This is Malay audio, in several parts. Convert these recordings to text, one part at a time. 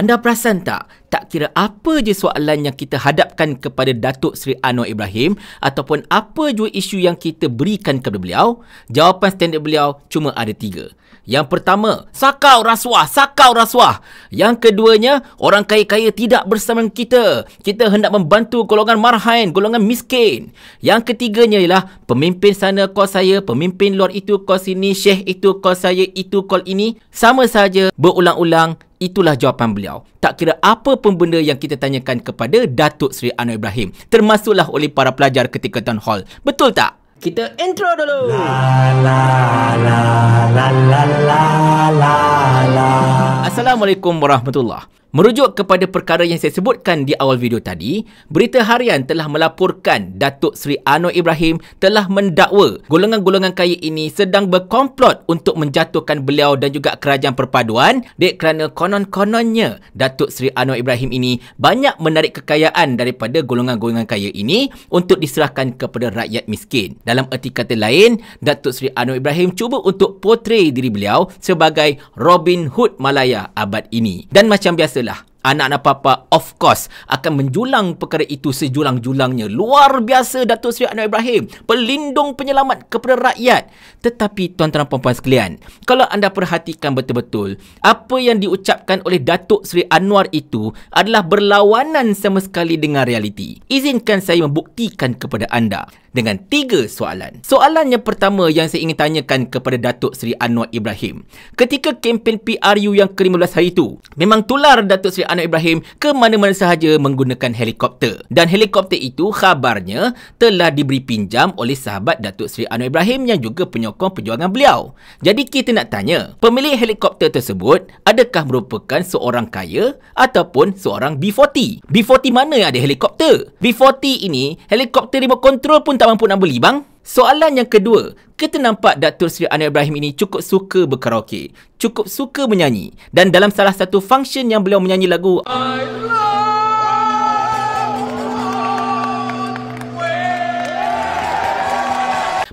Anda perasan tak tak kira apa je soalan yang kita hadapkan kepada Datuk Seri Anwar Ibrahim ataupun apa juga isu yang kita berikan kepada beliau, jawapan standard beliau cuma ada tiga. Yang pertama, sakau rasuah, sakau rasuah. Yang keduanya, orang kaya-kaya tidak bersama kita. Kita hendak membantu golongan marhain, golongan miskin. Yang ketiganya ialah, pemimpin sana kau saya, pemimpin luar itu kau sini, syekh itu kau saya, itu kau ini. Sama saja berulang-ulang, itulah jawapan beliau. Tak kira apa apa benda yang kita tanyakan kepada Datuk Seri Anwar Ibrahim termasuklah oleh para pelajar ketika town hall betul tak kita intro dulu la, la, la, la, la, la, la. Assalamualaikum warahmatullahi Merujuk kepada perkara yang saya sebutkan di awal video tadi, Berita Harian telah melaporkan Datuk Seri Anwar Ibrahim telah mendakwa golongan-golongan kaya ini sedang berkomplot untuk menjatuhkan beliau dan juga kerajaan perpaduan dek kerana konon-kononnya Datuk Seri Anwar Ibrahim ini banyak menarik kekayaan daripada golongan-golongan kaya ini untuk diserahkan kepada rakyat miskin. Dalam erti kata lain, Datuk Seri Anwar Ibrahim cuba untuk potret diri beliau sebagai Robin Hood Malaya abad ini. Dan macam biasa, sila anak-anak papa of course akan menjulang perkara itu sejulang-julangnya luar biasa Datuk Seri Anwar Ibrahim pelindung penyelamat kepada rakyat tetapi tuan-tuan puan-puan sekalian kalau anda perhatikan betul-betul apa yang diucapkan oleh Datuk Seri Anwar itu adalah berlawanan sama sekali dengan realiti izinkan saya membuktikan kepada anda dengan tiga soalan. Soalan yang pertama yang saya ingin tanyakan kepada Datuk Seri Anwar Ibrahim. Ketika kempen PRU yang ke-15 hari itu, memang tular Datuk Seri anak Ibrahim ke mana-mana sahaja menggunakan helikopter. Dan helikopter itu khabarnya telah diberi pinjam oleh sahabat Datuk Seri Anwar Ibrahim yang juga penyokong perjuangan beliau. Jadi kita nak tanya, pemilik helikopter tersebut adakah merupakan seorang kaya ataupun seorang B40? B40 mana yang ada helikopter? B40 ini helikopter remote control pun tak mampu nak beli bang. Soalan yang kedua, kita nampak Datuk Seri Anwar Ibrahim ini cukup suka berkaraoke, cukup suka menyanyi dan dalam salah satu function yang beliau menyanyi lagu I love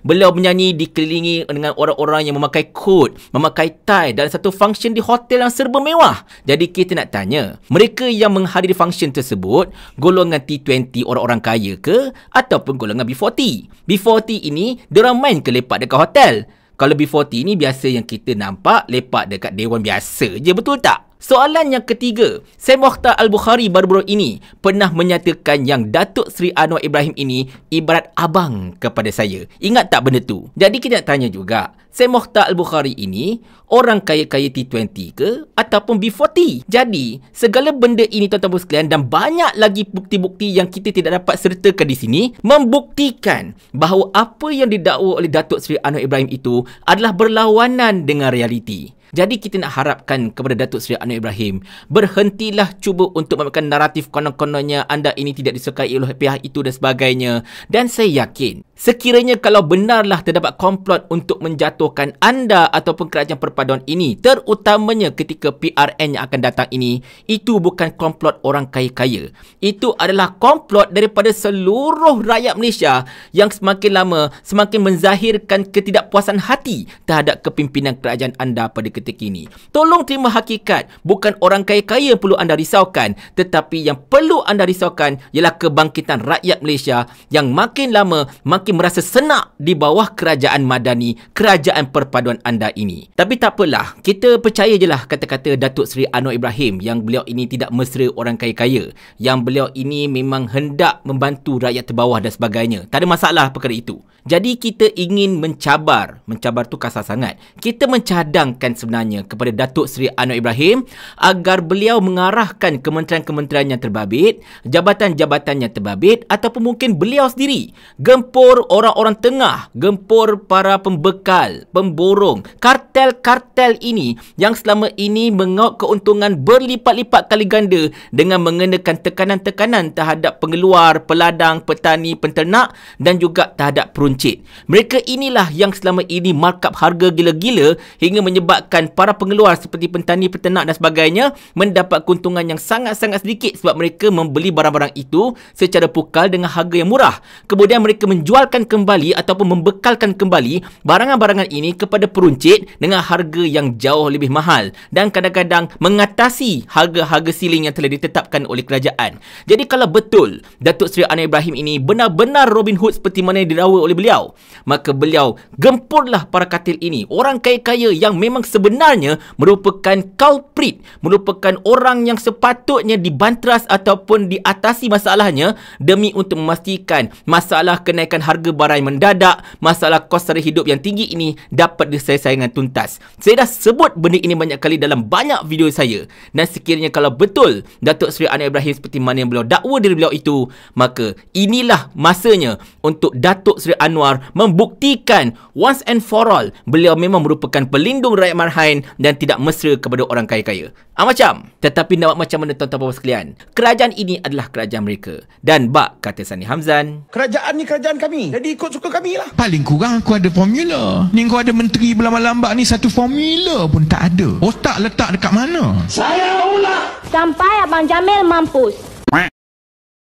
Beliau menyanyi dikelilingi dengan orang-orang yang memakai kod, memakai tie dan satu function di hotel yang serba mewah. Jadi kita nak tanya, mereka yang menghadiri function tersebut, golongan T20 orang-orang kaya ke ataupun golongan B40? B40 ini, diorang main ke lepak dekat hotel? Kalau B40 ni biasa yang kita nampak lepak dekat dewan biasa je betul tak? Soalan yang ketiga, Syed Mokhtar Al-Bukhari baru-baru ini pernah menyatakan yang Datuk Seri Anwar Ibrahim ini ibarat abang kepada saya. Ingat tak benda tu? Jadi kita nak tanya juga, Syed Mokhtar Al-Bukhari ini orang kaya-kaya T20 ke ataupun B40? Jadi, segala benda ini tuan-tuan puan sekalian dan banyak lagi bukti-bukti yang kita tidak dapat sertakan di sini membuktikan bahawa apa yang didakwa oleh Datuk Seri Anwar Ibrahim itu adalah berlawanan dengan realiti. Jadi kita nak harapkan kepada Datuk Seri Anwar Ibrahim, berhentilah cuba untuk memakan naratif konon-kononnya anda ini tidak disukai oleh pihak itu dan sebagainya. Dan saya yakin Sekiranya kalau benarlah terdapat komplot untuk menjatuhkan anda ataupun kerajaan perpaduan ini, terutamanya ketika PRN yang akan datang ini, itu bukan komplot orang kaya-kaya. Itu adalah komplot daripada seluruh rakyat Malaysia yang semakin lama semakin menzahirkan ketidakpuasan hati terhadap kepimpinan kerajaan anda pada ketika ini. Tolong terima hakikat, bukan orang kaya-kaya perlu anda risaukan, tetapi yang perlu anda risaukan ialah kebangkitan rakyat Malaysia yang makin lama makin semakin merasa senak di bawah kerajaan madani, kerajaan perpaduan anda ini. Tapi tak apalah, kita percaya je lah kata-kata Datuk Seri Anwar Ibrahim yang beliau ini tidak mesra orang kaya-kaya. Yang beliau ini memang hendak membantu rakyat terbawah dan sebagainya. Tak ada masalah perkara itu. Jadi kita ingin mencabar, mencabar tu kasar sangat. Kita mencadangkan sebenarnya kepada Datuk Seri Anwar Ibrahim agar beliau mengarahkan kementerian-kementerian yang terbabit, jabatan-jabatan yang terbabit ataupun mungkin beliau sendiri gempur gempur orang-orang tengah, gempur para pembekal, pemborong, kartel-kartel ini yang selama ini mengaut keuntungan berlipat-lipat kali ganda dengan mengenakan tekanan-tekanan terhadap pengeluar, peladang, petani, penternak dan juga terhadap peruncit. Mereka inilah yang selama ini markup harga gila-gila hingga menyebabkan para pengeluar seperti petani, peternak dan sebagainya mendapat keuntungan yang sangat-sangat sedikit sebab mereka membeli barang-barang itu secara pukal dengan harga yang murah. Kemudian mereka menjual menjualkan kembali ataupun membekalkan kembali barangan-barangan ini kepada peruncit dengan harga yang jauh lebih mahal dan kadang-kadang mengatasi harga-harga siling yang telah ditetapkan oleh kerajaan. Jadi kalau betul Datuk Seri Anwar Ibrahim ini benar-benar Robin Hood seperti mana didakwa oleh beliau, maka beliau gempurlah para katil ini, orang kaya-kaya yang memang sebenarnya merupakan culprit, merupakan orang yang sepatutnya dibanteras ataupun diatasi masalahnya demi untuk memastikan masalah kenaikan harga harga barang mendadak, masalah kos sara hidup yang tinggi ini dapat diselesaikan dengan tuntas. Saya dah sebut benda ini banyak kali dalam banyak video saya. Dan sekiranya kalau betul Datuk Seri Anwar Ibrahim seperti mana yang beliau dakwa diri beliau itu, maka inilah masanya untuk Datuk Seri Anwar membuktikan once and for all beliau memang merupakan pelindung rakyat marhain dan tidak mesra kepada orang kaya-kaya. Ah, macam? Tetapi nak buat macam mana tuan-tuan puan sekalian? Kerajaan ini adalah kerajaan mereka. Dan bak kata Sani Hamzan, Kerajaan ni kerajaan kami. Jadi ikut suka kami lah Paling kurang aku ada formula Ni kau ada menteri berlambak-lambak ni Satu formula pun tak ada Otak letak dekat mana? Saya ulang Sampai Abang Jamil mampus